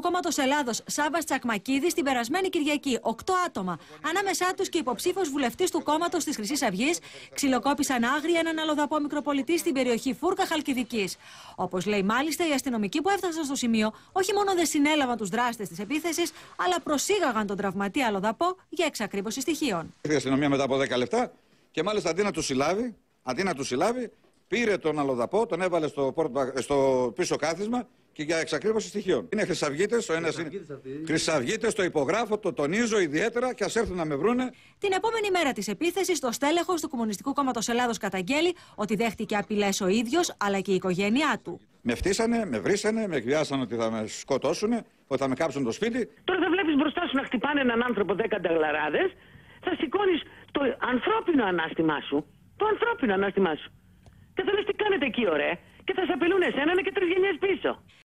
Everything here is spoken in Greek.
Κόμματος Ελλάδος Σάβα Τσακμακίδη την περασμένη Κυριακή. Οκτώ άτομα, ανάμεσά τους και υποψήφιος βουλευτής του κόμματος της Χρυσής Αυγής, ξυλοκόπησαν άγρια έναν αλλοδαπό μικροπολιτή στην περιοχή Φούρκα Χαλκιδικής. Όπως λέει μάλιστα, οι αστυνομικοί που έφτασαν στο σημείο όχι μόνο δεν συνέλαβαν τους δράστες της επίθεσης, αλλά προσήγαγαν τον τραυματή αλλοδαπό για εξακρίβωση στοιχείων. Η αστυνομία μετά από 10 λεπτά και μάλιστα αντί να τους συλλάβει, αντί να τους συλλάβει, πήρε τον αλλοδαπό, τον έβαλε στο, πόρτ, στο πίσω κάθισμα και για εξακρίβωση στοιχείων. Είναι χρυσαυγίτες, ο ένας είναι. Χρυσαυγίτες, το υπογράφω, το τονίζω ιδιαίτερα και ας έρθουν να με βρούνε. Την επόμενη μέρα της επίθεσης, το στέλεχος του Κομμουνιστικού Κόμματος Ελλάδος καταγγέλει ότι δέχτηκε απειλές ο ίδιος αλλά και η οικογένειά του. Με φτύσανε, με βρήσανε, με εκβιάσανε ότι θα με σκοτώσουν, ότι θα με κάψουν το σπίτι. Τώρα θα βλέπεις μπροστά σου να χτυπάνε έναν άνθρωπο 10 ταγλαράδε, θα σηκώνεις το ανθρώπινο ανάστημά σου. Το ανθρώπινο ανάστημά σου. Και θα λες τι κάνετε εκεί, ωραία. Και θα σε απειλούν εσένα και τρεις γενιές πίσω.